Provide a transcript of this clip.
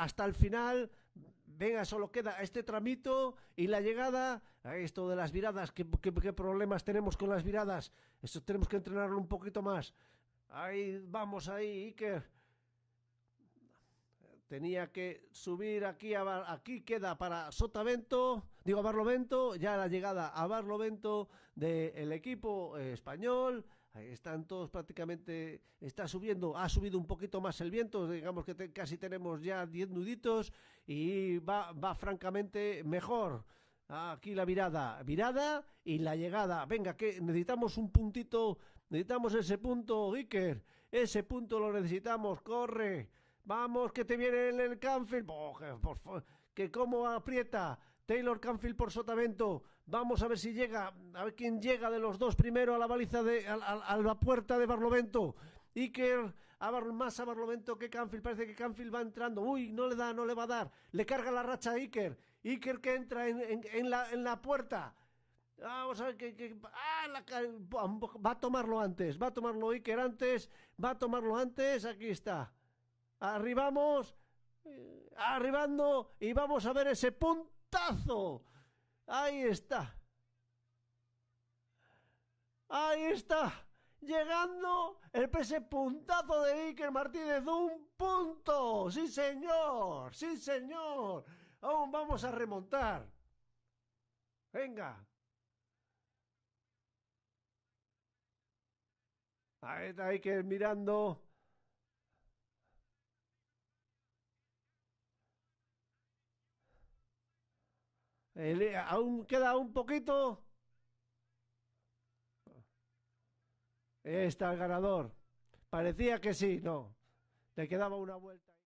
hasta el final, venga, solo queda este tramito y la llegada, esto de las viradas, ¿qué, problemas tenemos con las viradas? Esto tenemos que entrenarlo un poquito más. Ahí vamos, ahí, Iker tenía que subir aquí aquí queda para Sotavento, digo Barlovento, ya la llegada a Barlovento del equipo eh, español, están todos prácticamente, está subiendo, ha subido un poquito más el viento, digamos que casi tenemos ya diez nuditos y va, francamente mejor. Aquí la virada, virada y la llegada. Venga, que necesitamos un puntito, necesitamos ese punto, Iker, ese punto lo necesitamos, corre. Vamos, que te viene el, Canfield. que, como cómo aprieta Taylor Canfield por Sotavento. Vamos a ver si llega, a ver quién llega de los dos primero a la baliza de, a, la puerta de Barlovento. Iker a más a Barlovento que Canfield. Parece que Canfield va entrando. Uy, no le da, no le va a dar. Le carga la racha a Iker. Iker que entra en, la, en la puerta. Vamos a ver que, ah, va a tomarlo antes, va a tomarlo Iker antes, va a tomarlo antes, aquí está. Arribamos, eh, arribando y vamos a ver ese puntazo. Ahí está. Ahí está. Llegando el ese puntazo de Iker Martínez. Un punto. Sí, señor. Sí, señor. Aún vamos a remontar. Venga. Ahí está Iker mirando. Eh, aún queda un poquito. Está el ganador. Parecía que sí, no. Le quedaba una vuelta.